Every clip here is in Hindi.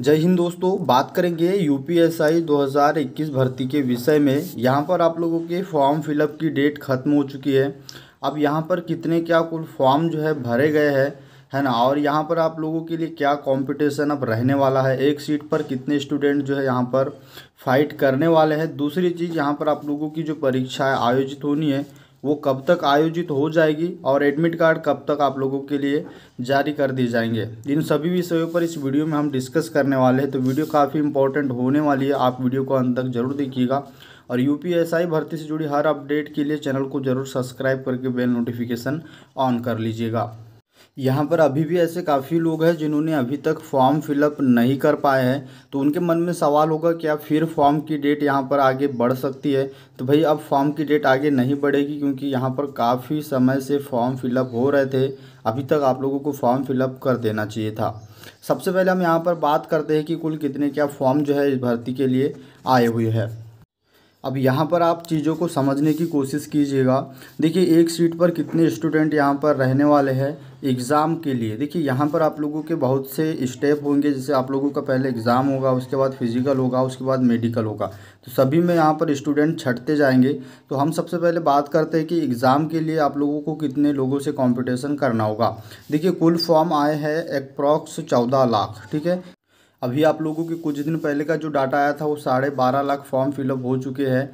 जय हिंद दोस्तों बात करेंगे हज़ार 2021 भर्ती के विषय में यहाँ पर आप लोगों के फॉर्म फिलअप की डेट खत्म हो चुकी है अब यहाँ पर कितने क्या कुल फॉर्म जो है भरे गए हैं है ना और यहाँ पर आप लोगों के लिए क्या कंपटीशन अब रहने वाला है एक सीट पर कितने स्टूडेंट जो है यहाँ पर फाइट करने वाले हैं दूसरी चीज़ यहाँ पर आप लोगों की जो परीक्षाएँ आयोजित होनी है वो कब तक आयोजित हो जाएगी और एडमिट कार्ड कब तक आप लोगों के लिए जारी कर दिए जाएंगे इन सभी विषयों पर इस वीडियो में हम डिस्कस करने वाले हैं तो वीडियो काफ़ी इंपॉर्टेंट होने वाली है आप वीडियो को अंत तक जरूर देखिएगा और यू भर्ती से जुड़ी हर अपडेट के लिए चैनल को जरूर सब्सक्राइब करके बेल नोटिफिकेशन ऑन कर लीजिएगा यहाँ पर अभी भी ऐसे काफ़ी लोग हैं जिन्होंने अभी तक फॉर्म फिलअप नहीं कर पाए हैं तो उनके मन में सवाल होगा क्या फिर फॉर्म की डेट यहाँ पर आगे बढ़ सकती है तो भाई अब फॉर्म की डेट आगे नहीं बढ़ेगी क्योंकि यहाँ पर काफ़ी समय से फॉर्म फिलअप हो रहे थे अभी तक आप लोगों को फॉर्म फिलअप कर देना चाहिए था सबसे पहले हम यहाँ पर बात करते हैं कि कुल कितने क्या फॉर्म जो है इस भर्ती के लिए आए हुए हैं अब यहाँ पर आप चीज़ों को समझने की कोशिश कीजिएगा देखिए एक सीट पर कितने स्टूडेंट यहाँ पर रहने वाले हैं एग्ज़ाम के लिए देखिए यहाँ पर आप लोगों के बहुत से स्टेप होंगे जैसे आप लोगों का पहले एग्ज़ाम होगा उसके बाद फिज़िकल होगा उसके बाद मेडिकल होगा तो सभी में यहाँ पर स्टूडेंट छटते जाएंगे तो हम सबसे पहले बात करते हैं कि एग्ज़ाम के लिए आप लोगों को कितने लोगों से कॉम्पिटिशन करना होगा देखिए कुल फॉर्म आए हैं अप्रॉक्स चौदह लाख ठीक है अभी आप लोगों के कुछ दिन पहले का जो डाटा आया था वो साढ़े बारह लाख फॉर्म फिलअप हो चुके हैं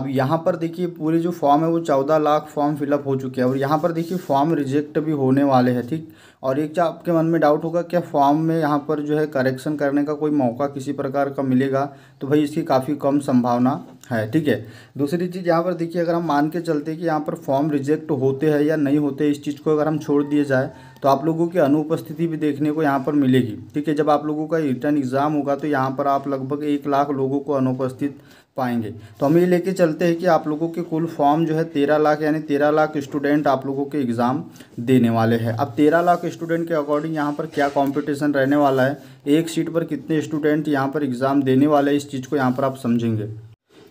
अब यहाँ पर देखिए पूरे जो फॉर्म है वो चौदह लाख फॉर्म फिलअप हो चुके हैं और यहाँ पर देखिए फॉर्म रिजेक्ट भी होने वाले हैं ठीक और एक चाहे आपके मन में डाउट होगा क्या फॉर्म में यहाँ पर जो है करेक्शन करने का कोई मौका किसी प्रकार का मिलेगा तो भाई इसकी काफ़ी कम संभावना है ठीक है दूसरी चीज़ यहाँ पर देखिए अगर हम मान के चलते कि यहाँ पर फॉर्म रिजेक्ट होते हैं या नहीं होते इस चीज़ को अगर हम छोड़ दिए जाए तो आप लोगों की अनुपस्थिति भी देखने को यहाँ पर मिलेगी ठीक है जब आप लोगों का रिटर्न एग्ज़ाम होगा तो यहाँ पर आप लगभग एक लाख लोगों को अनुपस्थित पाएंगे तो हम ये लेके चलते हैं कि आप लोगों के कुल फॉर्म जो है तेरह लाख यानी तेरह लाख स्टूडेंट आप लोगों के एग्ज़ाम देने वाले हैं अब तेरह लाख स्टूडेंट के अकॉर्डिंग यहाँ पर क्या कंपटीशन रहने वाला है एक सीट पर कितने स्टूडेंट यहाँ पर एग्ज़ाम देने वाले हैं इस चीज़ को यहाँ पर आप समझेंगे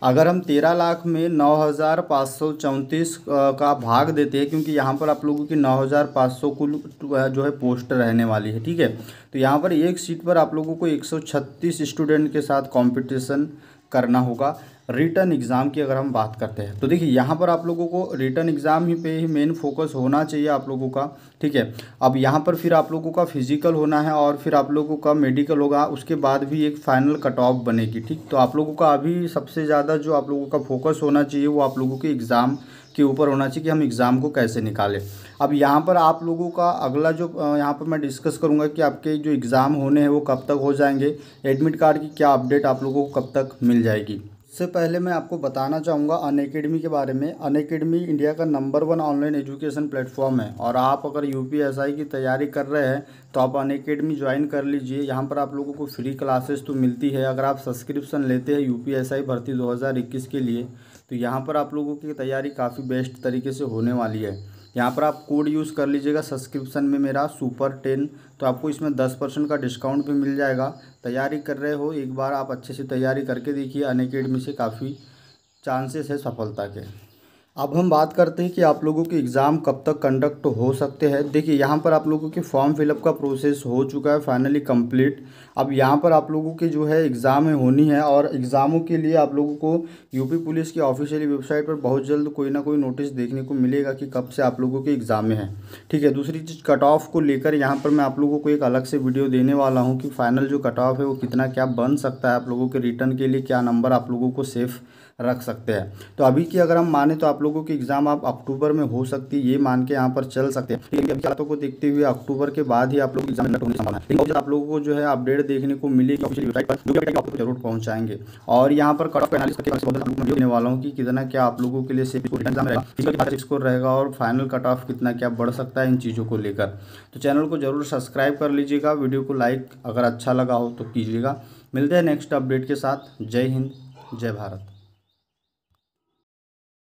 अगर हम तेरह लाख में नौ हज़ार पाँच सौ चौंतीस का भाग देते हैं क्योंकि यहाँ पर आप लोगों की नौ हज़ार पाँच सौ कुल जो है पोस्ट रहने वाली है ठीक है तो यहाँ पर एक सीट पर आप लोगों को एक सौ छत्तीस स्टूडेंट के साथ कॉम्पिटिशन करना होगा रिटर्न एग्ज़ाम की अगर हम बात करते हैं तो देखिए यहाँ पर आप लोगों को रिटर्न एग्ज़ाम ही पे ही मेन फोकस होना चाहिए आप लोगों का ठीक है अब यहाँ पर फिर आप लोगों का फिजिकल होना है और फिर आप लोगों का मेडिकल होगा उसके बाद भी एक फाइनल कट ऑफ बनेगी ठीक तो आप लोगों का अभी सबसे ज़्यादा जो आप लोगों का फोकस होना चाहिए वो आप लोगों के एग्ज़ाम के ऊपर होना चाहिए कि हम एग्ज़ाम को कैसे निकालें अब यहाँ पर आप लोगों का अगला जो यहाँ पर मैं डिस्कस करूँगा कि आपके जो एग्ज़ाम होने हैं वो कब तक हो जाएंगे एडमिट कार्ड की क्या अपडेट आप लोगों को कब तक मिल जाएगी से पहले मैं आपको बताना चाहूँगा अन के बारे में अन इंडिया का number one online education platform है और आप अगर यू पी एस आई की तैयारी कर रहे हैं तो आप अन ज्वाइन कर लीजिए यहाँ पर आप लोगों को फ्री क्लासेस तो मिलती है अगर आप सब्सक्रिप्शन लेते हैं यू पी एस आई भर्ती दो हज़ार इक्कीस के लिए तो यहाँ पर आप लोगों की तैयारी काफ़ी बेस्ट तरीके से होने वाली है यहाँ पर आप कोड यूज़ कर लीजिएगा सब्सक्रिप्शन में मेरा सुपर टेन तो आपको इसमें दस परसेंट का डिस्काउंट भी मिल जाएगा तैयारी कर रहे हो एक बार आप अच्छे से तैयारी करके देखिए अनेक से काफ़ी चांसेस है सफलता के अब हम बात करते हैं कि आप लोगों के एग्ज़ाम कब तक कंडक्ट हो सकते हैं देखिए यहाँ पर आप लोगों के फॉर्म फिलअप का प्रोसेस हो चुका है फाइनली कंप्लीट अब यहाँ पर आप लोगों के जो है एग्ज़ाम होनी है और एग्ज़ामों के लिए आप लोगों को यूपी पुलिस की ऑफिशियली वेबसाइट पर बहुत जल्द कोई ना कोई नोटिस देखने को मिलेगा कि कब से आप लोगों के एग्ज़ाम हैं ठीक है दूसरी चीज़ कट ऑफ को लेकर यहाँ पर मैं आप लोगों को एक अलग से वीडियो देने वाला हूँ कि फ़ाइनल जो कट ऑफ है वो कितना क्या बन सकता है आप लोगों के रिटर्न के लिए क्या नंबर आप लोगों को सेफ़ रख सकते हैं तो अभी की अगर हम माने तो आप आप लोगों की एग्ज़ाम आप अक्टूबर में हो सकती है ये मान के यहाँ पर चल सकते हैं लेकिन को देखते हुए अक्टूबर के बाद ही आप लोग एग्जाम आप लोगों को जो है अपडेट देखने को मिलेगी जरूर पहुंचाएंगे और यहाँ पर देने वाला हूँ कितना क्या आप लोगों के लिए स्कोर रहेगा और फाइनल कट ऑफ कितना क्या बढ़ सकता है इन चीज़ों को लेकर तो चैनल को जरूर सब्सक्राइब कर लीजिएगा वीडियो को लाइक अगर अच्छा लगा हो तो कीजिएगा मिलते हैं नेक्स्ट अपडेट के साथ जय हिंद जय भारत